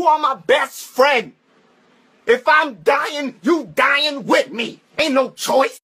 You are my best friend. If I'm dying, you dying with me. Ain't no choice.